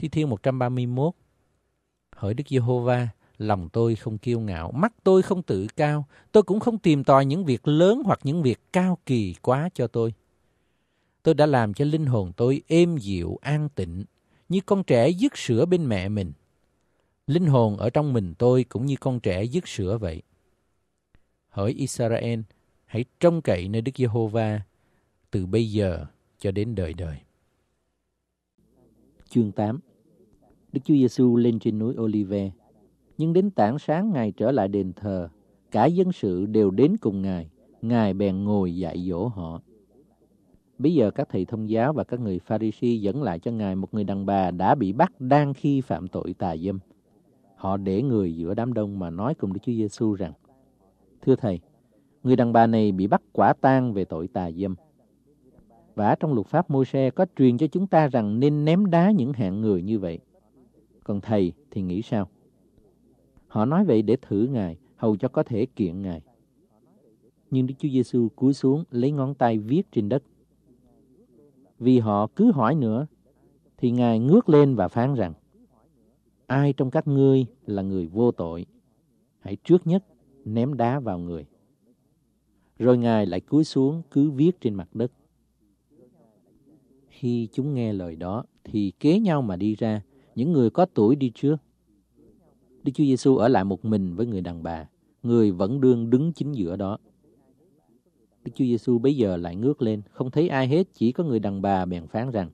Thi Thiên 131 Hỡi Đức Giê-hô-va, lòng tôi không kiêu ngạo, mắt tôi không tự cao, tôi cũng không tìm tòi những việc lớn hoặc những việc cao kỳ quá cho tôi. Tôi đã làm cho linh hồn tôi êm dịu, an tịnh, như con trẻ dứt sữa bên mẹ mình. Linh hồn ở trong mình tôi cũng như con trẻ dứt sữa vậy. Hỡi Israel, hãy trông cậy nơi Đức Giê-hô-va từ bây giờ cho đến đời đời. Chương 8 Đức Chúa Giêsu lên trên núi Olive. Nhưng đến tảng sáng Ngài trở lại đền thờ, cả dân sự đều đến cùng Ngài. Ngài bèn ngồi dạy dỗ họ. Bây giờ các thầy thông giáo và các người Pharisee dẫn lại cho Ngài một người đàn bà đã bị bắt đang khi phạm tội tà dâm. Họ để người giữa đám đông mà nói cùng Đức Chúa Giêsu rằng: "Thưa thầy, người đàn bà này bị bắt quả tang về tội tà dâm." Và trong luật pháp Môi-se có truyền cho chúng ta rằng nên ném đá những hạng người như vậy còn thầy thì nghĩ sao? Họ nói vậy để thử Ngài, hầu cho có thể kiện Ngài. Nhưng Đức Chúa Giêsu cúi xuống lấy ngón tay viết trên đất. Vì họ cứ hỏi nữa, thì Ngài ngước lên và phán rằng, Ai trong các ngươi là người vô tội? Hãy trước nhất ném đá vào người. Rồi Ngài lại cúi xuống cứ viết trên mặt đất. Khi chúng nghe lời đó, thì kế nhau mà đi ra, những người có tuổi đi trước. Đức Chúa Giêsu ở lại một mình với người đàn bà, người vẫn đương đứng chính giữa đó. Đức Chúa Giêsu bây giờ lại ngước lên, không thấy ai hết, chỉ có người đàn bà bèn phán rằng: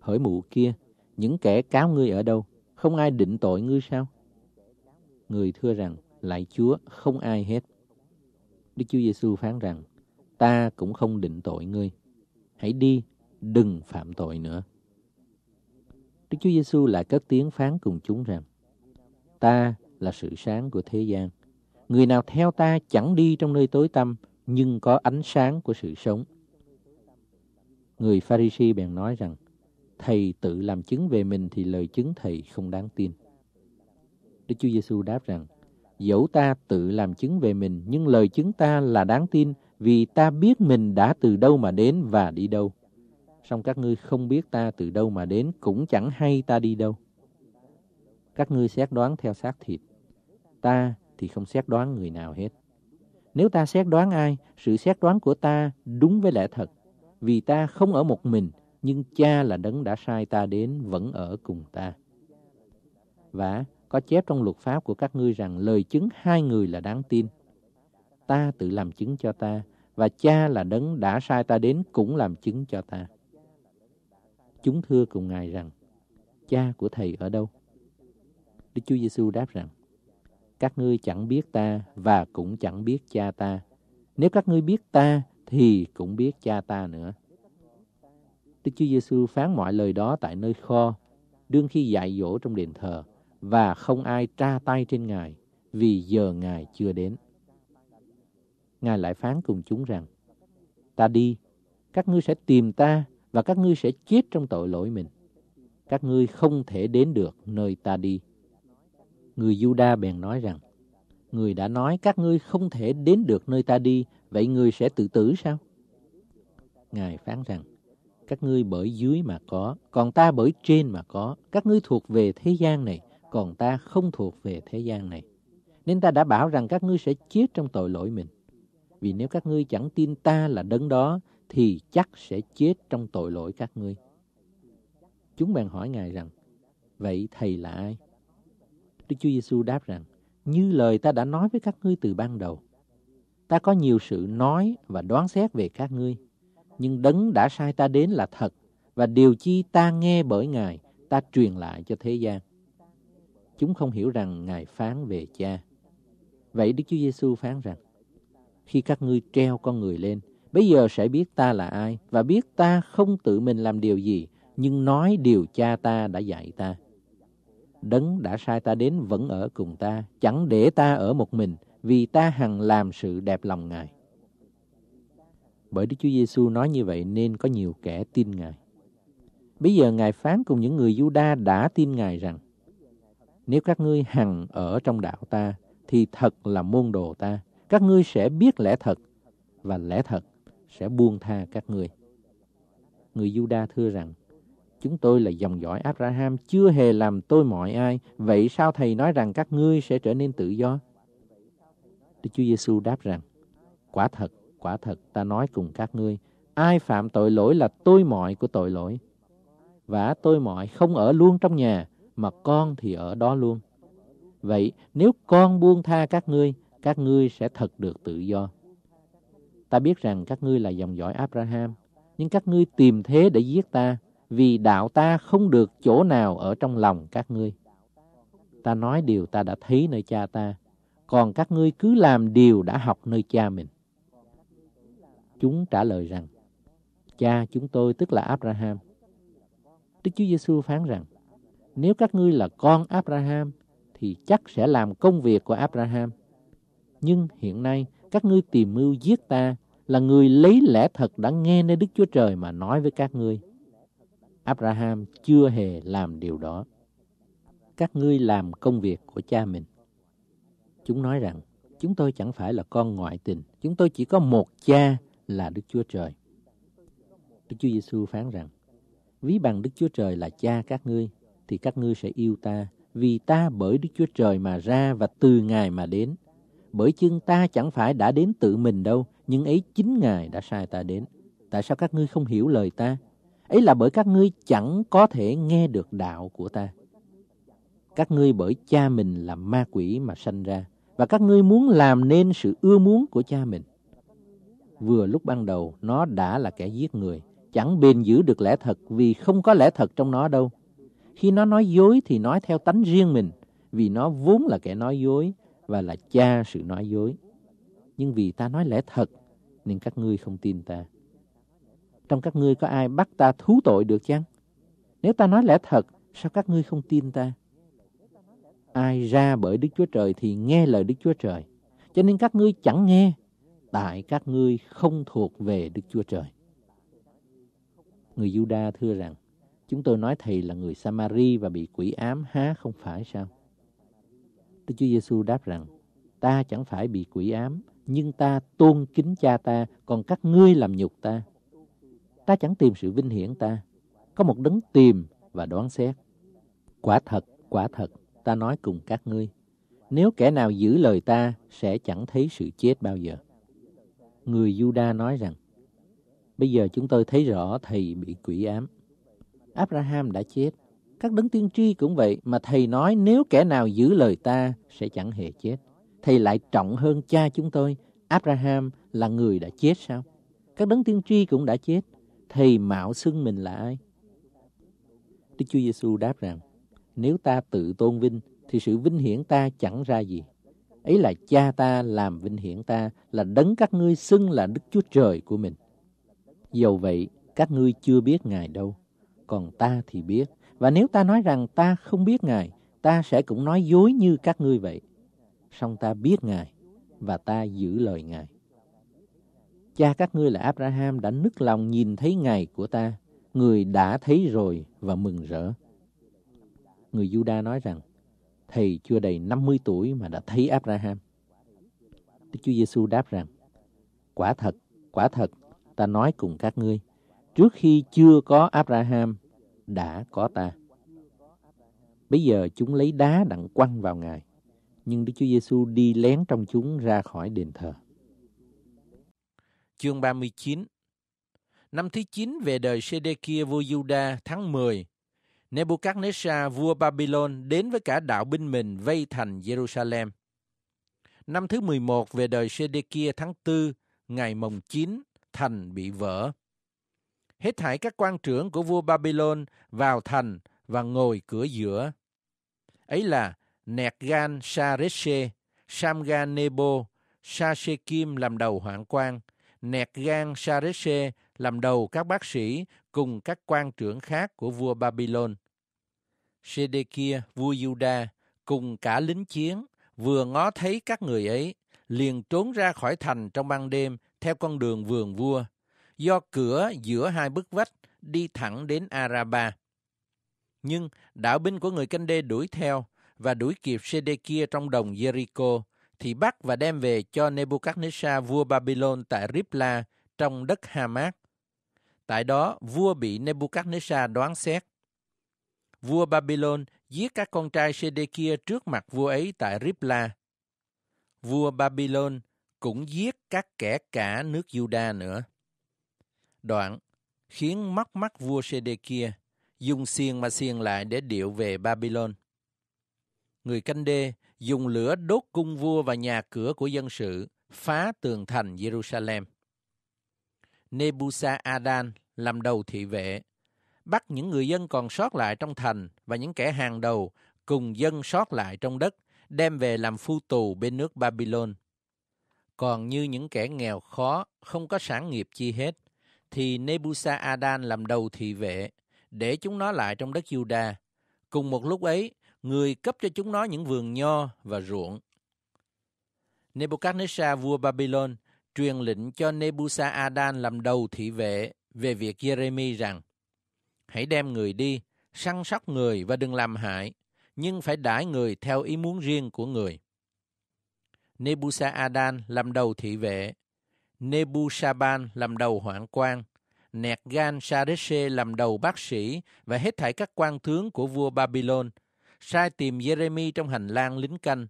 Hỡi mụ kia, những kẻ cáo ngươi ở đâu? Không ai định tội ngươi sao? Người thưa rằng: Lại Chúa, không ai hết. Đức Chúa Giêsu phán rằng: Ta cũng không định tội ngươi. Hãy đi, đừng phạm tội nữa. Đức Chúa Giêsu lại cất tiếng phán cùng chúng rằng: Ta là sự sáng của thế gian. Người nào theo ta chẳng đi trong nơi tối tăm, nhưng có ánh sáng của sự sống. Người Pharisee bèn nói rằng: Thầy tự làm chứng về mình thì lời chứng thầy không đáng tin. Đức Chúa Giêsu đáp rằng: Dẫu ta tự làm chứng về mình, nhưng lời chứng ta là đáng tin, vì ta biết mình đã từ đâu mà đến và đi đâu song các ngươi không biết ta từ đâu mà đến, cũng chẳng hay ta đi đâu. Các ngươi xét đoán theo xác thịt, ta thì không xét đoán người nào hết. Nếu ta xét đoán ai, sự xét đoán của ta đúng với lẽ thật, vì ta không ở một mình, nhưng cha là đấng đã sai ta đến vẫn ở cùng ta. Và có chép trong luật pháp của các ngươi rằng lời chứng hai người là đáng tin. Ta tự làm chứng cho ta, và cha là đấng đã sai ta đến cũng làm chứng cho ta. Chúng thưa cùng Ngài rằng, cha của thầy ở đâu? Đức Chúa Giêsu đáp rằng, các ngươi chẳng biết ta và cũng chẳng biết cha ta. Nếu các ngươi biết ta thì cũng biết cha ta nữa. Đức Chúa Giêsu phán mọi lời đó tại nơi kho, đương khi dạy dỗ trong đền thờ, và không ai tra tay trên Ngài, vì giờ Ngài chưa đến. Ngài lại phán cùng chúng rằng, Ta đi, các ngươi sẽ tìm ta và các ngươi sẽ chết trong tội lỗi mình. Các ngươi không thể đến được nơi ta đi. Người Juda bèn nói rằng, Người đã nói các ngươi không thể đến được nơi ta đi, vậy người sẽ tự tử sao? Ngài phán rằng, các ngươi bởi dưới mà có, còn ta bởi trên mà có. Các ngươi thuộc về thế gian này, còn ta không thuộc về thế gian này. Nên ta đã bảo rằng các ngươi sẽ chết trong tội lỗi mình. Vì nếu các ngươi chẳng tin ta là đấng đó, thì chắc sẽ chết trong tội lỗi các ngươi. Chúng bèn hỏi Ngài rằng, Vậy Thầy là ai? Đức Chúa Giêsu đáp rằng, Như lời ta đã nói với các ngươi từ ban đầu, ta có nhiều sự nói và đoán xét về các ngươi, nhưng đấng đã sai ta đến là thật, và điều chi ta nghe bởi Ngài, ta truyền lại cho thế gian. Chúng không hiểu rằng Ngài phán về cha. Vậy Đức Chúa Giêsu phán rằng, khi các ngươi treo con người lên, Bây giờ sẽ biết ta là ai và biết ta không tự mình làm điều gì, nhưng nói điều cha ta đã dạy ta. Đấng đã sai ta đến vẫn ở cùng ta, chẳng để ta ở một mình, vì ta hằng làm sự đẹp lòng Ngài. Bởi Đức Chúa Giêsu nói như vậy nên có nhiều kẻ tin Ngài. Bây giờ Ngài phán cùng những người Giuđa đã tin Ngài rằng, nếu các ngươi hằng ở trong đạo ta, thì thật là môn đồ ta. Các ngươi sẽ biết lẽ thật, và lẽ thật sẽ buông tha các người. Người Juda thưa rằng, chúng tôi là dòng dõi Abraham, chưa hề làm tôi mọi ai, vậy sao thầy nói rằng các ngươi sẽ trở nên tự do? Đức Chúa Giêsu đáp rằng, quả thật, quả thật ta nói cùng các ngươi, ai phạm tội lỗi là tôi mọi của tội lỗi. Và tôi mọi không ở luôn trong nhà, mà con thì ở đó luôn. Vậy nếu con buông tha các ngươi, các ngươi sẽ thật được tự do. Ta biết rằng các ngươi là dòng dõi Abraham, nhưng các ngươi tìm thế để giết ta, vì đạo ta không được chỗ nào ở trong lòng các ngươi. Ta nói điều ta đã thấy nơi cha ta, còn các ngươi cứ làm điều đã học nơi cha mình. Chúng trả lời rằng, cha chúng tôi tức là Abraham. Đức Chúa Giêsu phán rằng, nếu các ngươi là con Abraham, thì chắc sẽ làm công việc của Abraham. Nhưng hiện nay, các ngươi tìm mưu giết ta là người lấy lẽ thật đã nghe nơi Đức Chúa Trời mà nói với các ngươi. Abraham chưa hề làm điều đó. Các ngươi làm công việc của cha mình. Chúng nói rằng, chúng tôi chẳng phải là con ngoại tình, chúng tôi chỉ có một cha là Đức Chúa Trời. Đức Chúa Giêsu phán rằng, ví bằng Đức Chúa Trời là cha các ngươi, thì các ngươi sẽ yêu ta, vì ta bởi Đức Chúa Trời mà ra và từ Ngài mà đến, bởi chương ta chẳng phải đã đến tự mình đâu, nhưng ấy chính Ngài đã sai ta đến. Tại sao các ngươi không hiểu lời ta? Ấy là bởi các ngươi chẳng có thể nghe được đạo của ta. Các ngươi bởi cha mình là ma quỷ mà sanh ra, và các ngươi muốn làm nên sự ưa muốn của cha mình. Vừa lúc ban đầu, nó đã là kẻ giết người, chẳng bền giữ được lẽ thật vì không có lẽ thật trong nó đâu. Khi nó nói dối thì nói theo tánh riêng mình, vì nó vốn là kẻ nói dối và là cha sự nói dối. Nhưng vì ta nói lẽ thật, nên các ngươi không tin ta. Trong các ngươi có ai bắt ta thú tội được chăng? Nếu ta nói lẽ thật, sao các ngươi không tin ta? Ai ra bởi Đức Chúa Trời thì nghe lời Đức Chúa Trời. Cho nên các ngươi chẳng nghe, tại các ngươi không thuộc về Đức Chúa Trời. Người Giuđa thưa rằng, chúng tôi nói thầy là người Samari và bị quỷ ám há không phải sao? Đức Chúa Giêsu đáp rằng, ta chẳng phải bị quỷ ám, nhưng ta tôn kính cha ta, còn các ngươi làm nhục ta. Ta chẳng tìm sự vinh hiển ta, có một đấng tìm và đoán xét. Quả thật, quả thật, ta nói cùng các ngươi, nếu kẻ nào giữ lời ta sẽ chẳng thấy sự chết bao giờ. Người Juda nói rằng, bây giờ chúng tôi thấy rõ thầy bị quỷ ám. Abraham đã chết, các đấng tiên tri cũng vậy, mà Thầy nói nếu kẻ nào giữ lời ta sẽ chẳng hề chết. Thầy lại trọng hơn cha chúng tôi, Abraham là người đã chết sao? Các đấng tiên tri cũng đã chết, Thầy mạo xưng mình là ai? Đức Chúa Giêsu đáp rằng, nếu ta tự tôn vinh, thì sự vinh hiển ta chẳng ra gì. Ấy là cha ta làm vinh hiển ta, là đấng các ngươi xưng là Đức Chúa Trời của mình. Dầu vậy, các ngươi chưa biết Ngài đâu, còn ta thì biết, và nếu ta nói rằng ta không biết Ngài, ta sẽ cũng nói dối như các ngươi vậy. Song ta biết Ngài, và ta giữ lời Ngài. Cha các ngươi là Abraham đã nức lòng nhìn thấy Ngài của ta, người đã thấy rồi và mừng rỡ. Người Judah nói rằng, Thầy chưa đầy 50 tuổi mà đã thấy Abraham. Đức Chúa Giêsu đáp rằng, Quả thật, quả thật, ta nói cùng các ngươi, trước khi chưa có Abraham, đã có ta. Bây giờ chúng lấy đá đặng quăng vào Ngài, nhưng Đức Chúa Giêsu đi lén trong chúng ra khỏi đền thờ. Chương 39 Năm thứ 9 về đời Sê-đê-kia vua Juda tháng 10, Nebuchadnezzar vua Babylon đến với cả đạo binh mình vây thành Jerusalem. Năm thứ 11 về đời Sê-đê-kia tháng 4, ngày mồng 9, thành bị vỡ hết thảy các quan trưởng của vua Babylon vào thành và ngồi cửa giữa. Ấy là Nẹt Gan Sareshe, Samgan Nebo, Sasekim làm đầu hoàng quan, Nẹt Gan Sareshe làm đầu các bác sĩ cùng các quan trưởng khác của vua Babylon. Sedekia vua Juda cùng cả lính chiến vừa ngó thấy các người ấy liền trốn ra khỏi thành trong ban đêm theo con đường vườn vua do cửa giữa hai bức vách đi thẳng đến Araba. Nhưng đạo binh của người canh đê đuổi theo và đuổi kịp Sedekia trong đồng Jericho, thì bắt và đem về cho Nebuchadnezzar vua Babylon tại Ripla trong đất Hamat. Tại đó, vua bị Nebuchadnezzar đoán xét. Vua Babylon giết các con trai Sedekia trước mặt vua ấy tại Ripla. Vua Babylon cũng giết các kẻ cả nước Juda nữa. Đoạn, khiến mắt mắt vua Sê-đê-kia dùng xiên mà xiên lại để điệu về Babylon. Người canh đê dùng lửa đốt cung vua và nhà cửa của dân sự, phá tường thành Jerusalem. Nebusa Adan làm đầu thị vệ, bắt những người dân còn sót lại trong thành và những kẻ hàng đầu cùng dân sót lại trong đất, đem về làm phu tù bên nước Babylon. Còn như những kẻ nghèo khó, không có sản nghiệp chi hết, thì Nebuchadnezzar làm đầu thị vệ, để chúng nó lại trong đất Juda. Cùng một lúc ấy, người cấp cho chúng nó những vườn nho và ruộng. Nebuchadnezzar vua Babylon truyền lệnh cho Nebuchadnezzar làm đầu thị vệ về việc Jeremy rằng Hãy đem người đi, săn sóc người và đừng làm hại, nhưng phải đãi người theo ý muốn riêng của người. Nebuchadnezzar làm đầu thị vệ Nebusaban làm đầu hoạn quan, Nẹt Gan Sadeshe làm đầu bác sĩ và hết thảy các quan tướng của vua Babylon, sai tìm Jeremy trong hành lang lính canh,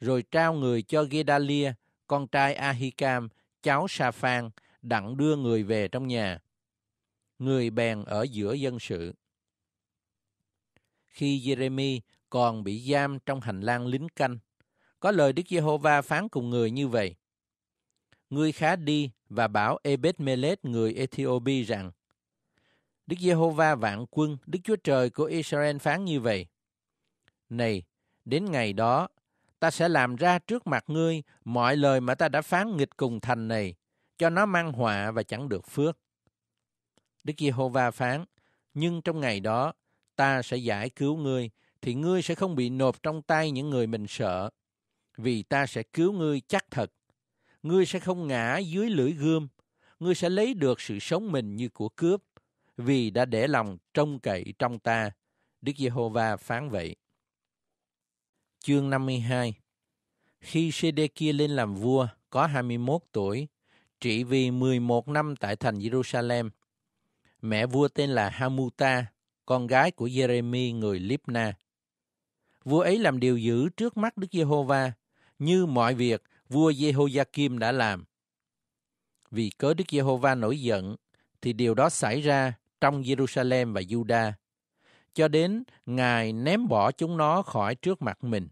rồi trao người cho Gedalia, con trai Ahikam, cháu Sa-phan, đặng đưa người về trong nhà. Người bèn ở giữa dân sự. Khi Jeremy còn bị giam trong hành lang lính canh, có lời Đức Giê-hô-va phán cùng người như vậy ngươi khá đi và bảo ebed Melet người Ethiopia rằng, Đức Giê-hô-va vạn quân, Đức Chúa Trời của Israel phán như vậy. Này, đến ngày đó, ta sẽ làm ra trước mặt ngươi mọi lời mà ta đã phán nghịch cùng thành này, cho nó mang họa và chẳng được phước. Đức Giê-hô-va phán, nhưng trong ngày đó, ta sẽ giải cứu ngươi, thì ngươi sẽ không bị nộp trong tay những người mình sợ. Vì ta sẽ cứu ngươi chắc thật, Ngươi sẽ không ngã dưới lưỡi gươm, ngươi sẽ lấy được sự sống mình như của cướp, vì đã để lòng trông cậy trong ta. Đức Giê-hô-va phán vậy. Chương 52 Khi Sê-đê-kia lên làm vua, có 21 tuổi, trị vì 11 năm tại thành Jerusalem. Mẹ vua tên là Hamuta, con gái của Jeremy người Libna. Vua ấy làm điều dữ trước mắt Đức Giê-hô-va, như mọi việc vua Jehoiakim đã làm. Vì cớ Đức Giê-hô-va nổi giận, thì điều đó xảy ra trong Jerusalem và Juda, cho đến Ngài ném bỏ chúng nó khỏi trước mặt mình.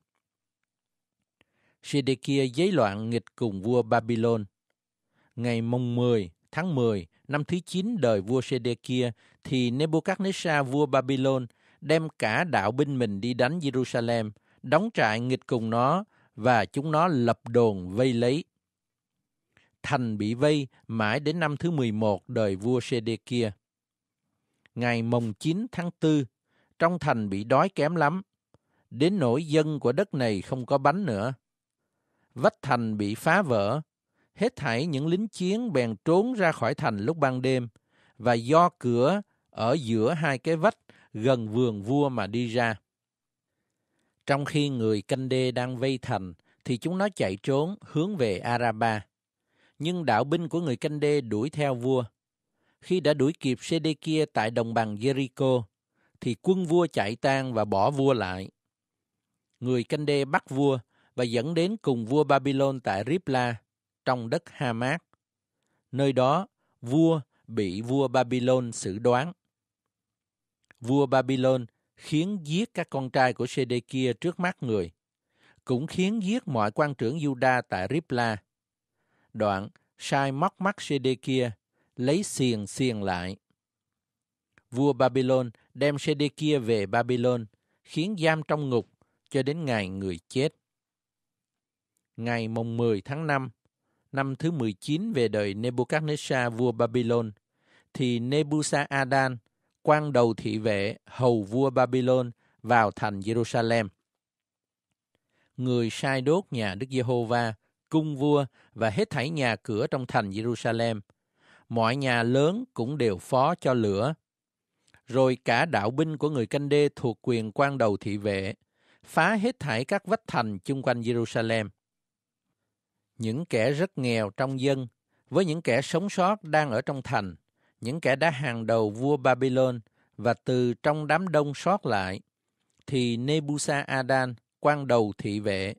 sê Sedekia giấy loạn nghịch cùng vua Babylon. Ngày mùng 10 tháng 10 năm thứ 9 đời vua sê Sedekia thì Nebuchadnezzar vua Babylon đem cả đạo binh mình đi đánh Jerusalem, đóng trại nghịch cùng nó và chúng nó lập đồn vây lấy. Thành bị vây mãi đến năm thứ 11 đời vua Sedekia. Ngày mồng 9 tháng 4, trong thành bị đói kém lắm, đến nỗi dân của đất này không có bánh nữa. Vách thành bị phá vỡ, hết thảy những lính chiến bèn trốn ra khỏi thành lúc ban đêm, và do cửa ở giữa hai cái vách gần vườn vua mà đi ra. Trong khi người canh đê đang vây thành, thì chúng nó chạy trốn hướng về Araba. Nhưng đạo binh của người canh đê đuổi theo vua. Khi đã đuổi kịp kia tại đồng bằng Jericho, thì quân vua chạy tan và bỏ vua lại. Người canh đê bắt vua và dẫn đến cùng vua Babylon tại Ripla, trong đất Hamat. Nơi đó, vua bị vua Babylon xử đoán. Vua Babylon khiến giết các con trai của Sê-đê-kia trước mắt người, cũng khiến giết mọi quan trưởng Juda tại Ripla. Đoạn, sai móc mắt Sê-đê-kia, lấy xiềng xiềng lại. Vua Babylon đem Sê-đê-kia về Babylon, khiến giam trong ngục cho đến ngày người chết. Ngày mùng 10 tháng 5, năm thứ 19 về đời Nebuchadnezzar vua Babylon, thì Nebuchadnezzar quan đầu thị vệ hầu vua Babylon vào thành Jerusalem. Người sai đốt nhà Đức Giê-hô-va, cung vua và hết thảy nhà cửa trong thành Jerusalem. Mọi nhà lớn cũng đều phó cho lửa. Rồi cả đạo binh của người canh đê thuộc quyền quan đầu thị vệ, phá hết thảy các vách thành chung quanh Jerusalem. Những kẻ rất nghèo trong dân, với những kẻ sống sót đang ở trong thành – những kẻ đã hàng đầu vua Babylon và từ trong đám đông sót lại, thì Nebusa Adan, quan đầu thị vệ,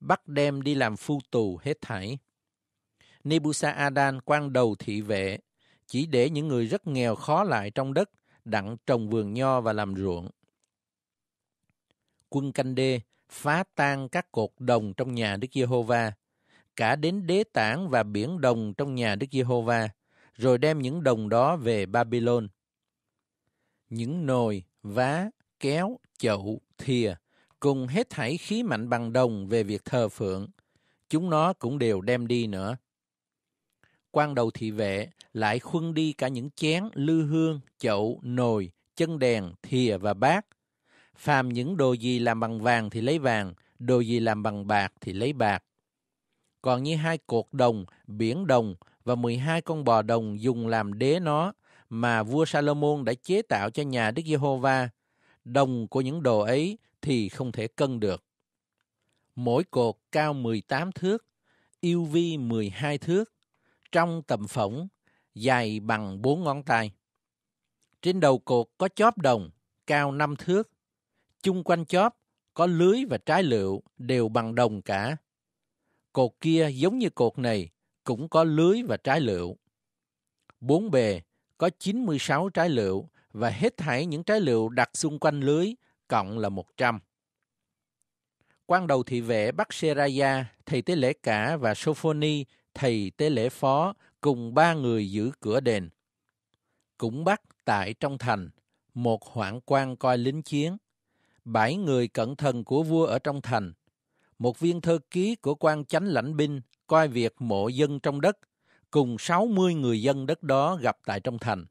bắt đem đi làm phu tù hết thảy. Nebusa Adan, quan đầu thị vệ, chỉ để những người rất nghèo khó lại trong đất, đặng trồng vườn nho và làm ruộng. Quân canh đê phá tan các cột đồng trong nhà Đức Giê-hô-va, cả đến đế tảng và biển đồng trong nhà Đức Giê-hô-va, rồi đem những đồng đó về Babylon. Những nồi, vá, kéo, chậu, thìa, cùng hết thảy khí mạnh bằng đồng về việc thờ phượng, chúng nó cũng đều đem đi nữa. Quan đầu thị vệ lại khuân đi cả những chén, lư hương, chậu, nồi, chân đèn, thìa và bát. Phàm những đồ gì làm bằng vàng thì lấy vàng, đồ gì làm bằng bạc thì lấy bạc. Còn như hai cột đồng, biển đồng và 12 con bò đồng dùng làm đế nó mà vua Salomon đã chế tạo cho nhà Đức Giê-hô-va. Đồng của những đồ ấy thì không thể cân được. Mỗi cột cao 18 thước, yêu vi 12 thước, trong tầm phỏng, dài bằng bốn ngón tay. Trên đầu cột có chóp đồng, cao 5 thước. Chung quanh chóp có lưới và trái lựu đều bằng đồng cả. Cột kia giống như cột này, cũng có lưới và trái lựu. Bốn bề có 96 trái lựu và hết thảy những trái lựu đặt xung quanh lưới cộng là 100. Quan đầu thị vệ bắt Seraya, thầy tế lễ cả và Sophoni, thầy tế lễ phó, cùng ba người giữ cửa đền. Cũng bắt tại trong thành, một hoạn quan coi lính chiến, bảy người cẩn thần của vua ở trong thành, một viên thơ ký của quan chánh lãnh binh coi việc mộ dân trong đất cùng 60 người dân đất đó gặp tại trong thành.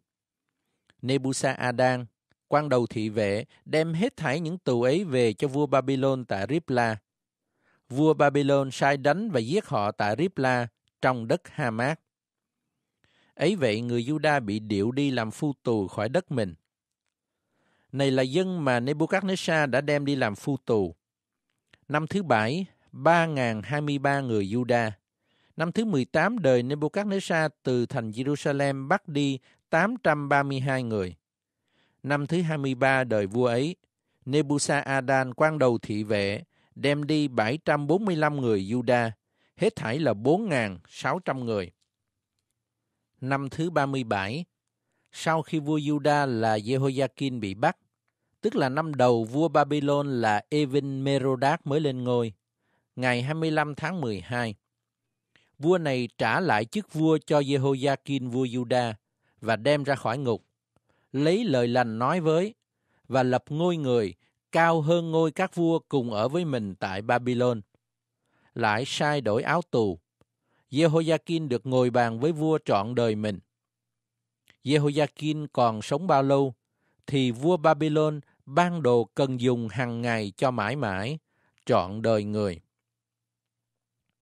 Nebusa Adan, quan đầu thị vệ, đem hết thảy những tù ấy về cho vua Babylon tại Ripla. Vua Babylon sai đánh và giết họ tại Ripla trong đất Hamat. Ấy vậy người Juda bị điệu đi làm phu tù khỏi đất mình. Này là dân mà Nebuchadnezzar đã đem đi làm phu tù. Năm thứ bảy, 3.023 người Juda. Năm thứ 18 đời Nebuchadnezzar từ thành Jerusalem bắt đi 832 người. Năm thứ 23 đời vua ấy, Nebuchadnezzar quan đầu thị vệ đem đi 745 người Juda, hết thảy là 4.600 người. Năm thứ 37, sau khi vua Juda là Jehoiakim bị bắt, tức là năm đầu vua Babylon là Evin Merodach mới lên ngôi, ngày 25 tháng 12 vua này trả lại chức vua cho Jehoiakim vua Juda và đem ra khỏi ngục, lấy lời lành nói với và lập ngôi người cao hơn ngôi các vua cùng ở với mình tại Babylon. Lại sai đổi áo tù, Jehoiakim được ngồi bàn với vua trọn đời mình. Jehoiakim còn sống bao lâu thì vua Babylon ban đồ cần dùng hàng ngày cho mãi mãi trọn đời người.